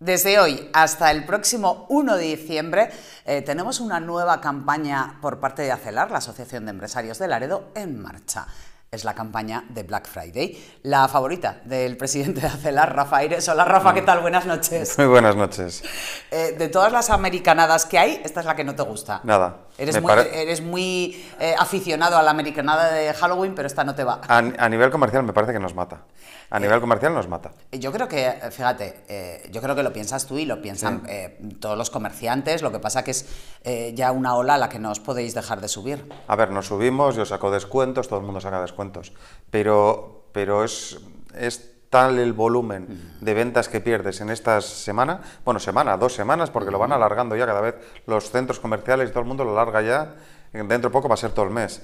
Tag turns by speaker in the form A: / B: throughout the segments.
A: Desde hoy hasta el próximo 1 de diciembre eh, tenemos una nueva campaña por parte de ACELAR, la Asociación de Empresarios de Laredo, en marcha. Es la campaña de Black Friday, la favorita del presidente de ACELAR, Rafa Aires. Hola Rafa, ¿qué tal? Buenas noches. Muy
B: buenas noches.
A: Eh, de todas las americanadas que hay, esta es la que no te gusta.
B: Nada. Eres
A: muy, eh, aficionado a la americanada de Halloween, pero esta no te va.
B: A, nivel comercial me parece que nos mata. A eh, nivel comercial nos mata.
A: Yo creo que, fíjate, eh, yo creo que lo piensas tú y lo piensan todos los comerciantes, lo que pasa que es ya una ola a la que no os podéis dejar de subir.
B: A ver, nos subimos, yo saco descuentos, todo el mundo saca descuentos, pero, pero es tal el volumen de ventas que pierdes en esta semana, bueno, semana, dos semanas, porque lo van alargando ya cada vez los centros comerciales y todo el mundo lo alarga ya, dentro de poco va a ser todo el mes.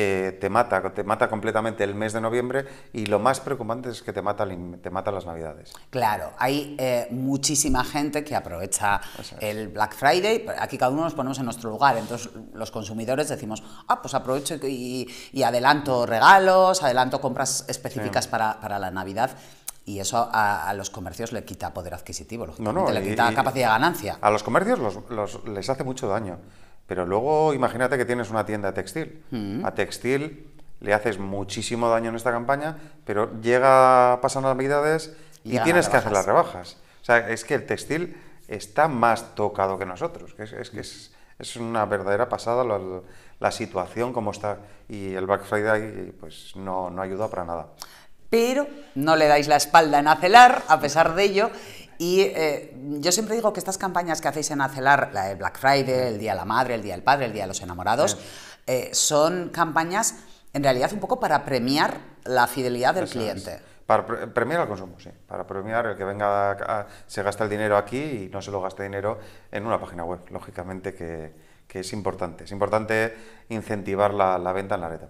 B: Eh, te mata, te mata completamente el mes de noviembre y lo más preocupante es que te mata, te mata las navidades.
A: Claro, hay eh, muchísima gente que aprovecha el Black Friday, aquí cada uno nos ponemos en nuestro lugar, entonces los consumidores decimos, ah, pues aprovecho y, adelanto regalos, adelanto compras específicas para, la Navidad. Y eso a, los comercios le quita poder
B: adquisitivo, le quita capacidad de ganancia. A los comercios les hace mucho daño. Pero luego imagínate que tienes una tienda de textil. Mm. A textil le haces muchísimo daño en esta campaña, pero llega, pasan las navidades
A: y, tienes que hacer las
B: rebajas. O sea, es que el textil está más tocado que nosotros. Es, que es, una verdadera pasada la, situación como está. Y el Black Friday pues no, no ayuda para nada pero no le dais la espalda en acelar, a pesar de ello,
A: y eh, yo siempre digo que estas campañas que hacéis en Acelar, la Black Friday, el Día de la Madre, el Día del Padre, el Día de
B: los Enamorados,
A: eh, son campañas en realidad un poco para premiar la fidelidad del cliente.
B: Para premiar el consumo, sí. Para premiar el que venga, se gasta el dinero aquí y no se lo gaste dinero en una página web, lógicamente que, es importante. Es importante incentivar la, la venta en la red.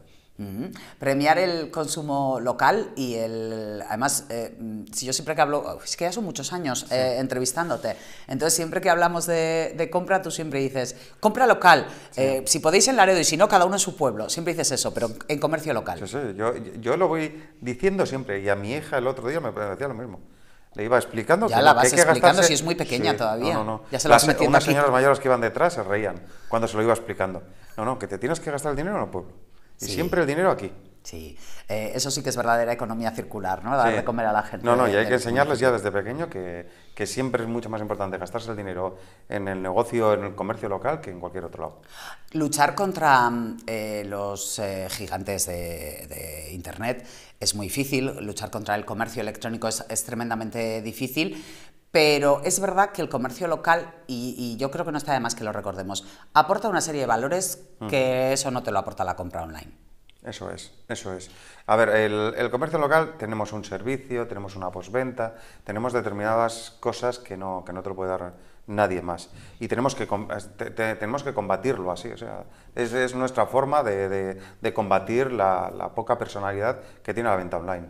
A: Premiar el consumo local y el. Además, eh, si yo siempre que hablo. Es que ya son muchos años eh, entrevistándote. Entonces, siempre que hablamos de, compra, tú siempre dices, compra local.
B: Eh, si podéis en Laredo y si no, cada uno en su pueblo. Siempre dices eso, pero en comercio local. yo, yo, lo voy diciendo siempre. Y a mi hija el otro día me decía lo mismo. Le iba explicando. Ya la vas explicando si es muy pequeña todavía. No, no, Ya se unas señoras mayores que iban detrás se reían cuando se lo iba explicando. No, no, que te tienes que gastar el dinero en el pueblo. Y siempre el dinero aquí. Sí, eh, eso sí que es verdadera economía circular, ¿no? Dar de comer a la gente. No, no, y hay que enseñarles ya desde pequeño que, siempre es mucho más importante gastarse el dinero en el negocio, en el comercio local, que en cualquier otro lado. Luchar contra mm, eh, los eh, gigantes de, de, Internet
A: es muy difícil, luchar contra el comercio electrónico es, es tremendamente difícil, pero es verdad que el comercio local, y, yo creo que no está de más que lo recordemos, aporta una serie de valores mm. que eso no te lo aporta la compra
B: online. Eso es, eso es. A ver, el, comercio local tenemos un servicio, tenemos una postventa, tenemos determinadas cosas que no, que no te lo puede dar nadie más. Y tenemos que, tenemos que combatirlo así. O sea, es, nuestra forma de, combatir la, poca personalidad que tiene la venta online.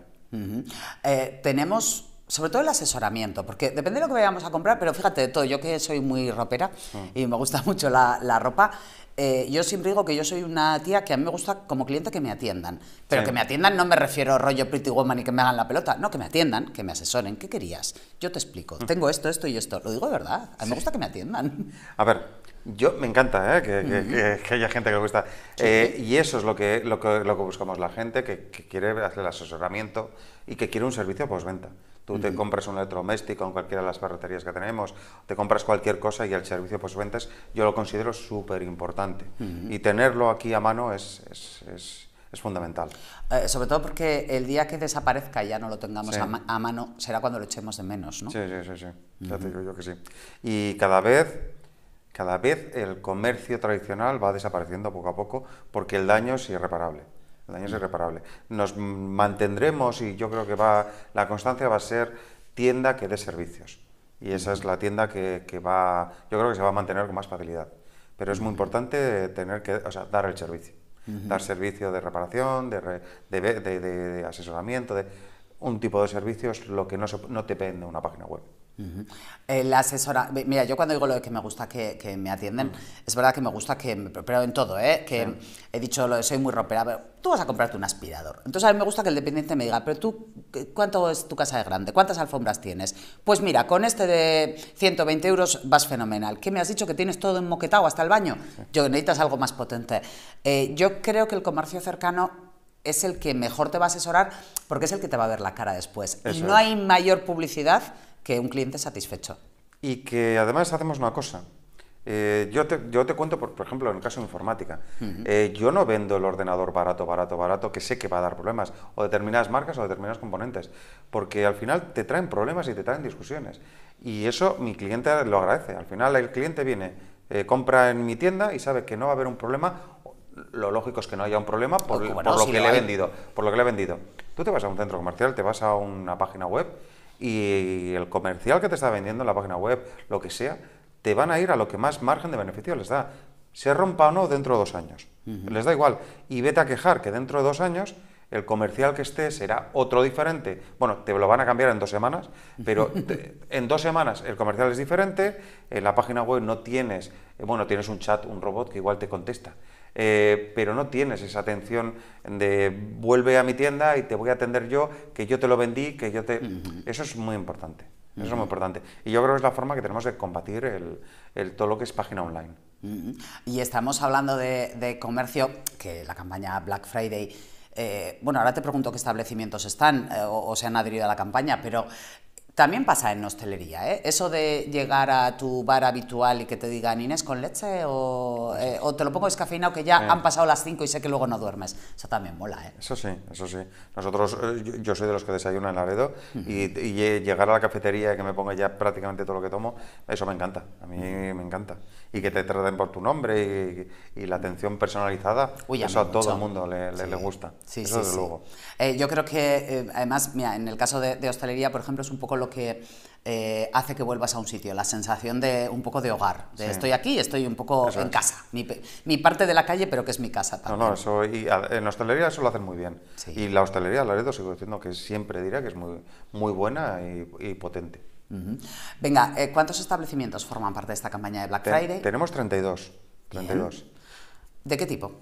A: Eh, tenemos sobre todo el asesoramiento, porque depende de lo que vayamos a comprar, pero fíjate de todo, yo que soy muy ropera y me gusta mucho la, ropa, eh, yo siempre digo que yo soy una tía que a mí me gusta como cliente que me atiendan, pero que me atiendan no me refiero a rollo pretty woman y que me hagan la pelota, no, que me atiendan, que me asesoren, ¿qué querías? Yo te explico, mm. tengo esto, esto y esto, lo digo de verdad, a mí me gusta que me atiendan.
B: A ver. Yo me encanta ¿eh? que, haya gente que le gusta. Eh, y eso es lo que, lo que, buscamos la gente, que, quiere hacer el asesoramiento y que quiere un servicio postventa. Tú te compras un electrodoméstico en cualquiera de las ferreterías que tenemos, te compras cualquier cosa y el servicio vendes. yo lo considero súper importante. Y tenerlo aquí a mano es, fundamental.
A: Eh, sobre todo porque el día que desaparezca y ya no lo tengamos a,
B: mano será cuando lo echemos de menos, ¿no? Sí, sí, sí, sí. que sí. Y cada vez cada vez el comercio tradicional va desapareciendo poco a poco porque el daño es irreparable. El daño es irreparable. Nos mantendremos y yo creo que va, la constancia va a ser tienda que dé servicios. Y esa es la tienda que, va, yo creo que se va a mantener con más facilidad. Pero es muy importante tener que, o sea, dar el servicio. Dar servicio de reparación, de, asesoramiento, de un tipo de servicios lo que no, no te pende una página web. Eh,
A: la asesora, mira, yo cuando digo lo de que me gusta que, me atienden, es verdad que me gusta que, me pero en todo, ¿eh? que he dicho lo de soy muy rompera... pero tú vas a comprarte un aspirador. Entonces a mí me gusta que el dependiente me diga, pero tú, ¿cuánto es tu casa de grande? ¿Cuántas alfombras tienes? Pues mira, con este de 120 euros vas fenomenal. ¿Qué me has dicho? Que tienes todo en moquetado hasta el baño. Yo necesitas algo más potente. Eh, yo creo que el comercio cercano es el que mejor te va a asesorar porque es el que te va a ver la cara después. y no hay mayor publicidad que un cliente satisfecho.
B: Y que además hacemos una cosa. Eh, yo, te, yo, te, cuento, por, ejemplo, en el caso de informática, eh, yo no vendo el ordenador barato, barato, barato, que sé que va a dar problemas, o determinadas marcas o determinados componentes, porque al final te traen problemas y te traen discusiones. Y eso mi cliente lo agradece. Al final el cliente viene, eh, compra en mi tienda y sabe que no va a haber un problema. Lo lógico es que no haya un problema por, lo que le he vendido, por lo que le he vendido. Tú te vas a un centro comercial, te vas a una página web y el comercial que te está vendiendo, en la página web, lo que sea, te van a ir a lo que más margen de beneficio les da. Se rompa o no dentro de dos años. Les da igual. Y vete a quejar que dentro de dos años el comercial que esté será otro diferente. Bueno, te lo van a cambiar en dos semanas, pero en dos semanas el comercial es diferente, en la página web no tienes, eh, bueno, tienes un chat, un robot que igual te contesta. Eh, pero no tienes esa atención de vuelve a mi tienda y te voy a atender yo, que yo te lo vendí, que yo te... Eso es muy importante, eso es muy importante. Y yo creo que es la forma que tenemos de combatir el, todo lo que es página online.
A: Y estamos hablando de, comercio, que la campaña Black Friday... Eh, bueno, ahora te pregunto qué establecimientos están eh, o, se han adherido a la campaña, pero también pasa en hostelería, ¿eh? Eso de llegar a tu bar habitual y que te digan Inés con leche eh, o, te lo pongo descafeinado que ya eh. han pasado las 5 y sé que luego no duermes. Eso también mola, ¿eh?
B: Eso sí, eso sí. Nosotros, eh, yo, soy de los que desayunan en Laredo y, llegar a la cafetería y que me ponga ya prácticamente todo lo que tomo, eso me encanta. A mí me encanta. Y que te traten por tu nombre y, la atención personalizada, eso a todo el mundo le, le, gusta. eso sí, luego.
A: yo creo que, además, mira, en el caso de, de hostelería, por ejemplo, es un poco lo que eh, hace que vuelvas a un sitio, la sensación de un poco de hogar, de estoy aquí, estoy un poco en casa, mi, parte de la calle, pero que es mi casa también. No, no,
B: eso, y en hostelería eso lo hacen muy bien. Y la hostelería, la Laredo, sigo diciendo que siempre diría que es muy, muy buena y, potente.
A: Venga, eh, ¿cuántos establecimientos forman parte de esta campaña de Black Friday?
B: Tenemos 32. 32. ¿De qué tipo?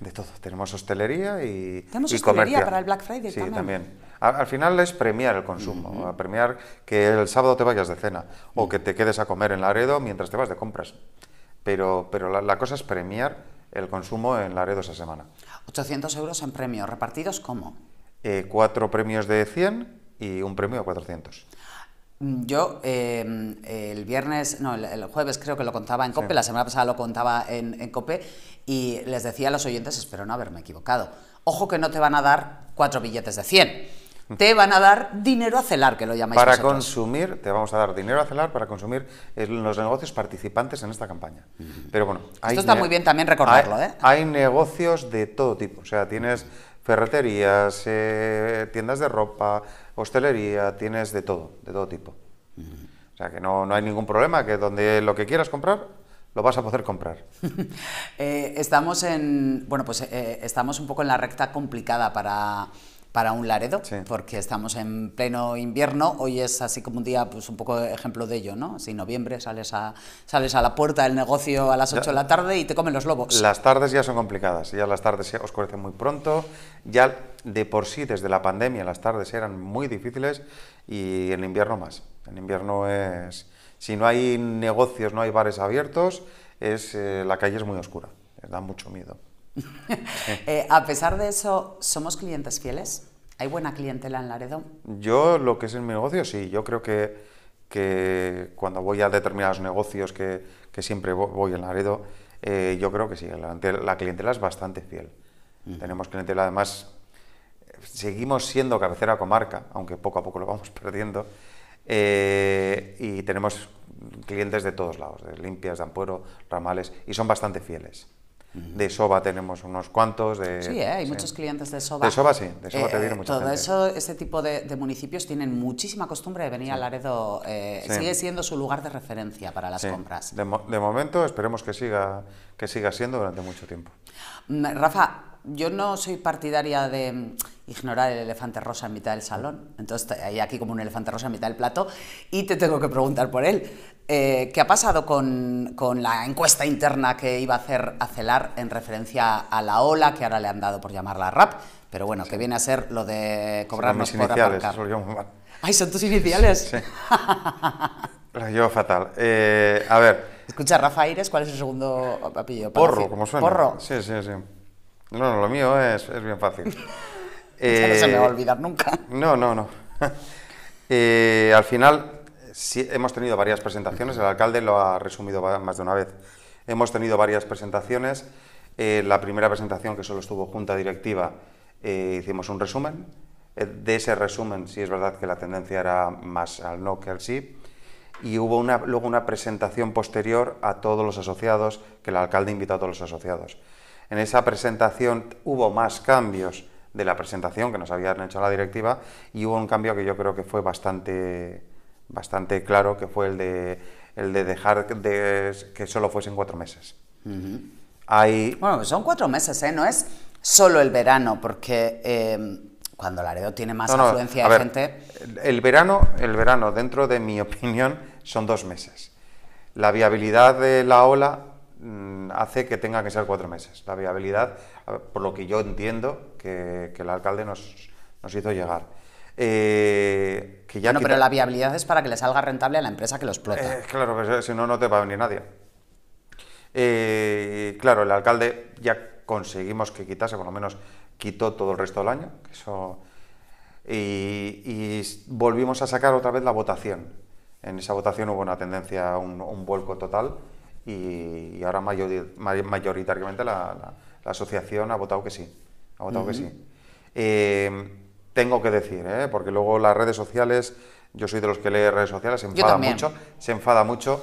B: De todo. Tenemos hostelería y. Tenemos hostelería para el Black
A: Friday sí, también.
B: Al, final es premiar el consumo, premiar que el sábado te vayas de cena o que te quedes a comer en Laredo mientras te vas de compras. Pero, la, cosa es premiar el consumo en Laredo esa semana. 800 euros en premio, ¿repartidos cómo? Eh, cuatro premios de 100 y un premio de 400. Mm, yo em,
A: el viernes, no, el, jueves creo que lo contaba en COPE, la semana pasada lo contaba en, en, COPE y les decía a los oyentes, espero no haberme equivocado, ojo que no te van a dar cuatro billetes de 100 te van a dar dinero a celar, que lo llamáis Para
B: consumir, te vamos a dar dinero a celar para consumir eh, los negocios participantes en esta campaña. Pero bueno, Esto está muy bien también recordarlo, ¿eh? hay, negocios de todo tipo, o sea, tienes ferreterías, eh, tiendas de ropa, hostelería, tienes de todo, de todo tipo. O sea, que no, hay ningún problema, que donde lo que quieras comprar, lo vas a poder comprar.
A: estamos en, bueno, pues estamos un poco en la recta complicada para para un Laredo, porque estamos en pleno invierno, hoy es así como un día, pues un poco ejemplo de ello, ¿no? Si noviembre sales a, sales a la puerta del negocio a las 8 de la tarde y te comen los lobos. Las
B: tardes ya son complicadas, ya las tardes oscurecen muy pronto, ya de por sí desde la pandemia las tardes eran muy difíciles y en invierno más. En invierno es, si no hay negocios, no hay bares abiertos, es, eh, la calle es muy oscura, da mucho miedo.
A: Eh, a pesar de eso, ¿somos clientes fieles? ¿Hay buena clientela en Laredo?
B: Yo, lo que es en mi negocio, sí. Yo creo que, cuando voy a determinados negocios que, siempre voy en Laredo, eh, yo creo que sí, la, clientela es bastante fiel. Mm. Tenemos clientela, además, seguimos siendo cabecera comarca, aunque poco a poco lo vamos perdiendo, eh, y tenemos clientes de todos lados, de limpias, de ampuero, ramales, y son bastante fieles. De Soba tenemos unos cuantos. De, sí, eh, hay muchos clientes de Soba. De Soba sí, de Soba te eh, viene mucha Todo
A: eso, este tipo de, municipios tienen muchísima costumbre de venir al a Laredo. Eh, sigue siendo su lugar de referencia
B: para las compras. De, de, momento esperemos que siga, que siga siendo durante mucho tiempo.
A: Mm, Rafa, yo no soy partidaria de ignorar el elefante rosa en mitad del salón. Entonces hay aquí como un elefante rosa en mitad del plato y te tengo que preguntar por él. Eh, ¿Qué ha pasado con, con, la encuesta interna que iba a hacer a Celar en referencia a la ola que ahora le han dado por llamarla rap? Pero bueno, que viene a ser lo de cobrarnos por aparcar. Ay, son tus iniciales. Sí.
B: Lo llevo fatal. Eh, a ver.
A: Escucha, Rafa Aires, ¿cuál es el segundo papillo? Porro, como suena. Porro.
B: Sí, sí, sí. No, no, lo mío es, es bien fácil. no se me va a eh, olvidar nunca. No, no, no. Eh, al final, hemos tenido varias presentaciones, el alcalde lo ha resumido más de una vez. Hemos tenido varias presentaciones. Eh, la primera presentación, que solo estuvo junta directiva, hicimos un resumen. de ese resumen, sí es verdad que la tendencia era más al no que al sí. Y hubo una, luego una presentación posterior a todos los asociados, que el alcalde invitó a todos los asociados. En esa presentación hubo más cambios de la presentación que nos habían hecho la directiva y hubo un cambio que yo creo que fue bastante, bastante claro, que fue el de, el de dejar de, que solo fuesen cuatro meses. Hay...
A: Bueno, pues son cuatro meses, ¿eh? No es solo el verano, porque cuando em, cuando Laredo
B: tiene más afluencia de gente... El verano, el verano, dentro de mi opinión, son dos meses. La viabilidad de la ola Mm, hace que tenga que ser cuatro meses. La viabilidad, por lo que yo entiendo, que, el alcalde nos, hizo llegar. Eh, que ya no pero la
A: viabilidad es para que le salga rentable a la empresa que lo
B: explota. Eh, claro, pues, eh, si no, no te va a venir nadie. claro, el alcalde ya conseguimos que quitase, por lo menos quitó todo el resto del año, eso... y, volvimos a sacar otra vez la votación. En esa votación hubo una tendencia, un, un vuelco total y, ahora mayoritariamente la, asociación ha votado que sí. Ha votado que sí. Eh, tengo que decir, ¿eh? porque luego las redes sociales, yo soy de los que lee redes sociales, se enfada mucho, se enfada mucho.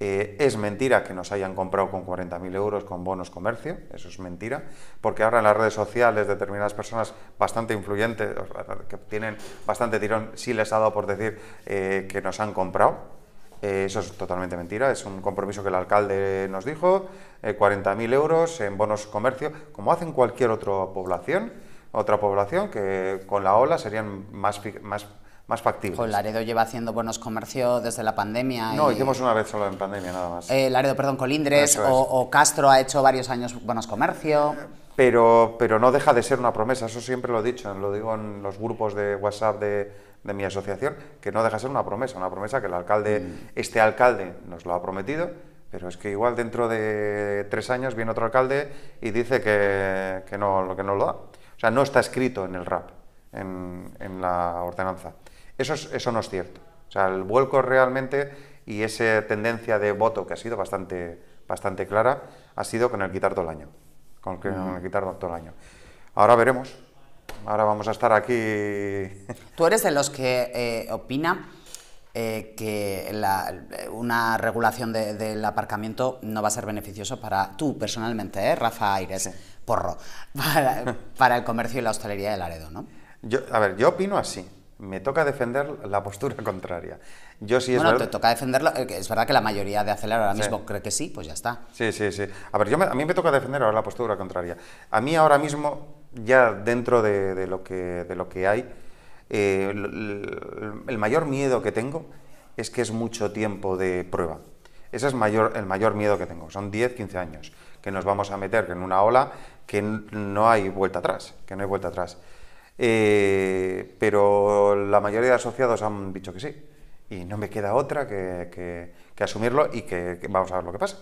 B: Eh, es mentira que nos hayan comprado con 40.000 euros con bonos comercio, eso es mentira, porque ahora en las redes sociales determinadas personas bastante influyentes, que tienen bastante tirón, sí les ha dado por decir que nos han comprado. Eh, eso es totalmente mentira, es un compromiso que el alcalde nos dijo, 40.000 eh, euros en bonos comercio, como hacen cualquier otra población, otra población que con la ola serían más, más, más factibles. Con
A: Laredo lleva haciendo bonos comercio desde la pandemia.
B: No, hicimos una vez solo en pandemia nada más. Eh, Laredo, perdón, Colindres o,
A: Castro ha hecho varios años bonos comercio.
B: Pero, pero no deja de ser una promesa, eso siempre lo he dicho, lo digo en los grupos de WhatsApp de de mi asociación, que no deja ser una promesa, una promesa que el alcalde, mm. este alcalde nos lo ha prometido, pero es que igual dentro de tres años viene otro alcalde y dice que, que no, que no lo da. O sea, no está escrito en el RAP, en, la ordenanza. Eso, eso no es cierto. O sea, el vuelco realmente y esa tendencia de voto que ha sido bastante, bastante clara ha sido con el quitar el año. Con el, el quitar todo el año. Ahora veremos, Ahora vamos a estar aquí. Tú eres de los que eh, opina eh, que
A: una regulación del aparcamiento no va a ser beneficioso para tú personalmente, ¿eh?
B: Rafa Aires, porro, para, el comercio y la hostelería de Laredo, ¿no? Yo, a ver, yo opino así. Me toca defender la postura contraria. Yo sí bueno, te toca defenderlo. Es verdad que la mayoría de acelerar ahora mismo cree que sí, pues ya está. Sí, sí, sí. A ver, yo a mí me toca defender ahora la postura contraria. A mí ahora mismo ya dentro de, lo, que, de lo que hay, eh, el, mayor miedo que tengo es que es mucho tiempo de prueba. Ese es mayor, el mayor miedo que tengo. Son 10, 15 años que nos vamos a meter en una ola que no hay vuelta atrás, que no hay vuelta atrás. Eh, pero la mayoría de asociados han dicho que sí. Y no me queda otra que, que, asumirlo y que vamos a ver lo que pasa.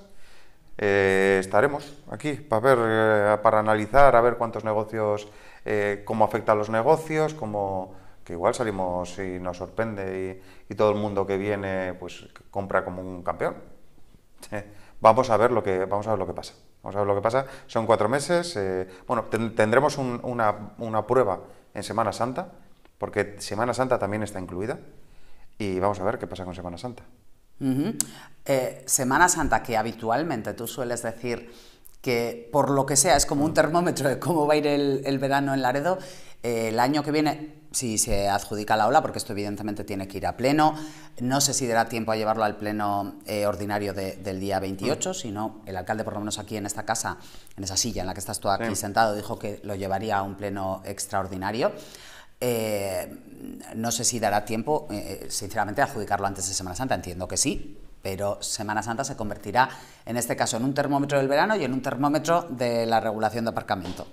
B: Eh, estaremos aquí para ver, eh, para analizar, a ver cuántos negocios, eh, afecta a los negocios, como que igual salimos y nos sorprende y, todo el mundo que viene pues compra como un campeón. vamos a ver lo que vamos a ver lo que pasa. Vamos a ver lo que pasa. Son cuatro meses. Eh, bueno, tendremos una prueba en Semana Santa, porque Semana Santa también está incluida. Y vamos a ver qué pasa con Semana Santa.
A: Eh, Semana Santa, que habitualmente tú sueles decir que por lo que sea es como un termómetro de cómo va a ir el, verano en Laredo, eh, el año que viene, si se adjudica la ola, porque esto evidentemente tiene que ir a pleno, no sé si dará tiempo a llevarlo al pleno eh, ordinario del día 28, mm. sino el alcalde, por lo menos aquí en esta casa, en esa silla en la que estás tú aquí sentado, dijo que lo llevaría a un pleno extraordinario. Eh, no sé si dará tiempo, eh, sinceramente, a adjudicarlo antes de Semana Santa. Entiendo que sí, pero Semana Santa se convertirá, en este caso, en un termómetro del verano y en un termómetro de la regulación de aparcamiento.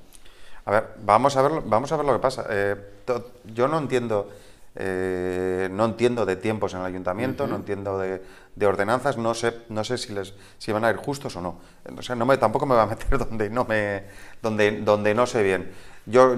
B: A ver, vamos a ver, vamos a ver lo que pasa. Eh, yo no entiendo, no entiendo de tiempos en el ayuntamiento, no entiendo de, ordenanzas, no sé, no sé si les, si van a ir justos o no. O sea, no me, tampoco me va a meter donde no me, donde no sé bien. Yo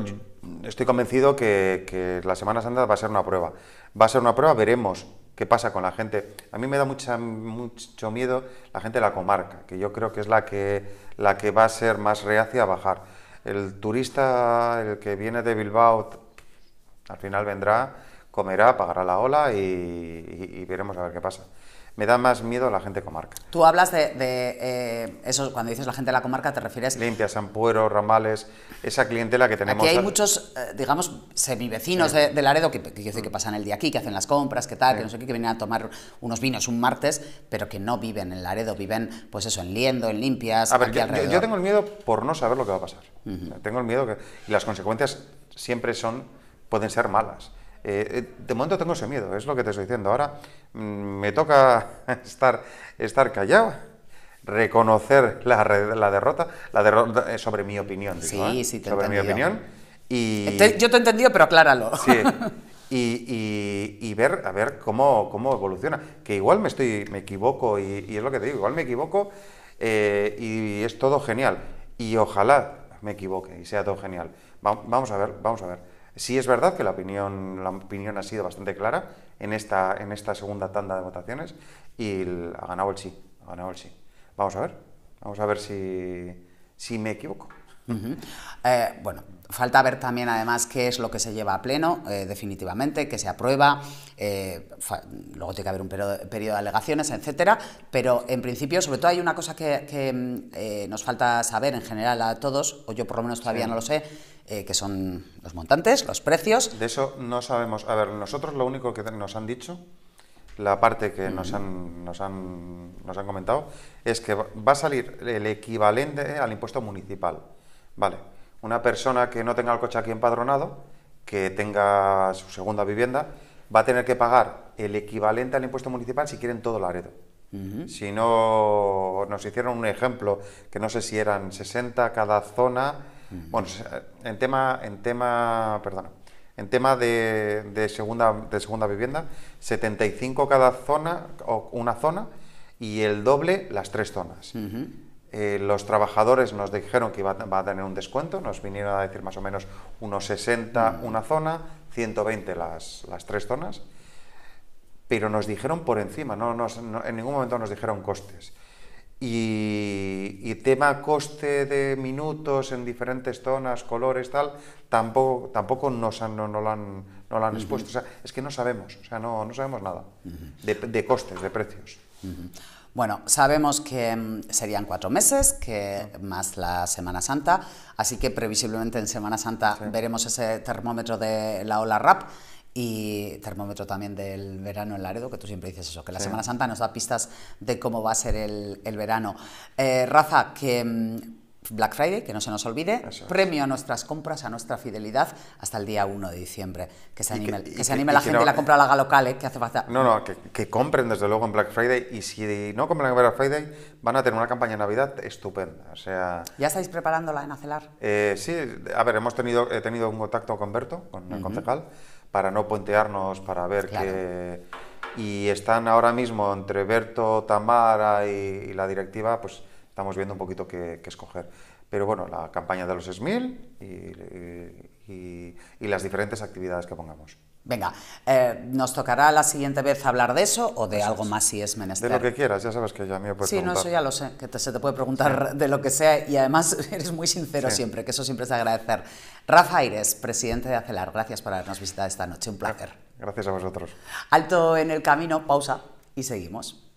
B: estoy convencido que, la Semana Santa va a ser una prueba. Va a ser una prueba, veremos qué pasa con la gente. A mí me da mucha, mucho miedo la gente de la comarca, que yo creo que es la que, la que va a ser más reacia a bajar. El turista, el que viene de Bilbao, al final vendrá, comerá, pagará la ola y veremos a ver qué pasa me da más miedo la gente comarca.
A: Tú hablas de, eh, eso, cuando dices la gente de la comarca, te refieres.
B: Limpias, ampueros, Ramales, esa clientela que tenemos. Aquí hay
A: muchos, eh, digamos, semivecinos de, Laredo que, que, mm. pasan el día aquí, que hacen las compras, que tal, que no sé qué, que vienen a tomar unos vinos un martes, pero que no viven en Laredo, viven, pues eso, en Liendo, en Limpias. A ver, yo, tengo
B: el miedo por no saber lo que va a pasar. Tengo el miedo que. Y las consecuencias siempre son. pueden ser malas. Eh, eh, de momento tengo ese miedo, es lo que te estoy diciendo. Ahora mm, me toca estar, estar callado, reconocer la, derrota, la eh, sobre mi opinión. Sobre mi opinión. Y...
A: yo te he entendido, pero acláralo.
B: Y, ver a ver cómo, cómo evoluciona. Que igual me estoy me equivoco y, es lo que te digo, igual me equivoco y es todo genial. Y ojalá me equivoque y sea todo genial. vamos a ver, vamos a ver. Sí es verdad que la opinión, la opinión ha sido bastante clara en esta, en esta segunda tanda de votaciones y ha ganado el sí, ha ganado el sí. Vamos a ver, vamos a ver si, si me equivoco.
A: Eh, bueno, Falta ver también además qué es lo que se lleva a pleno, eh, definitivamente, que se aprueba, eh, luego tiene que haber un periodo, de alegaciones, etcétera, pero en principio, sobre todo hay una cosa que, mm, eh, nos falta saber en general a todos, o yo por lo menos todavía no lo sé,
B: que son los montantes, los precios. De eso no sabemos. A ver, nosotros lo único que nos han dicho, la parte que nos, han, nos, han, nos han comentado, es que va a salir el equivalente al impuesto municipal. Vale. Una persona que no tenga el coche aquí empadronado, que tenga su segunda vivienda, va a tener que pagar el equivalente al impuesto municipal si quieren todo Laredo. Uh Si no, nos hicieron un ejemplo, que no sé si eran 60 cada zona. Bueno, en tema, en tema, perdona, en tema de, de, segunda, de segunda vivienda, 75 cada zona o una zona y el doble las tres zonas. Eh, los trabajadores nos dijeron que iba a, va a tener un descuento, nos vinieron a decir más o menos unos 60 mm. una zona, 120 las, las tres zonas, pero nos dijeron por encima, no, no en ningún momento nos dijeron costes. Y, tema coste de minutos en diferentes zonas, colores, tal, tampoco, tampoco nos han, no, no, lo han, no lo han expuesto. O sea, es que no sabemos, o sea, no, no sabemos nada de, de costes, de precios.
A: Bueno, sabemos que mm, serían cuatro meses, que más la Semana Santa, así que previsiblemente en Semana Santa veremos ese termómetro de la ola rap y termómetro también del verano en Laredo, que tú siempre dices eso, que la Semana Santa nos da pistas de cómo va a ser el, verano. Eh, Rafa, que mm, Black Friday, que no se nos olvide, premio a nuestras compras, a nuestra fidelidad, hasta el día 1 de diciembre.
B: Que se anime, que, se anime la gente a la compra
A: a la local, eh, que hace falta.
B: No, no, que, compren desde luego en Black Friday y si no compran en Black Friday van a tener una campaña de Navidad estupenda. O sea, ¿Ya
A: estáis preparándola en Acelar?
B: Eh, sí, a ver, hemos tenido, he tenido un contacto con Berto, con el concejal, para no puentearnos, para ver que... Y están ahora mismo entre Berto, Tamara y, y la directiva, pues estamos viendo un poquito qué, escoger. Pero bueno, la campaña de los SMIL y, y, las diferentes actividades que pongamos.
A: Venga, eh, nos tocará la siguiente vez hablar de eso o de algo
B: más si es menester. De lo que quieras, ya sabes que ya me puedes Sí, no, eso ya
A: lo sé, que se te puede preguntar de lo que sea y además eres muy sincero siempre, que eso siempre es agradecer. Rafa Aires, presidente de Acelar, gracias por habernos visitado esta noche, un placer. Gracias a vosotros. Alto en el camino, pausa y seguimos.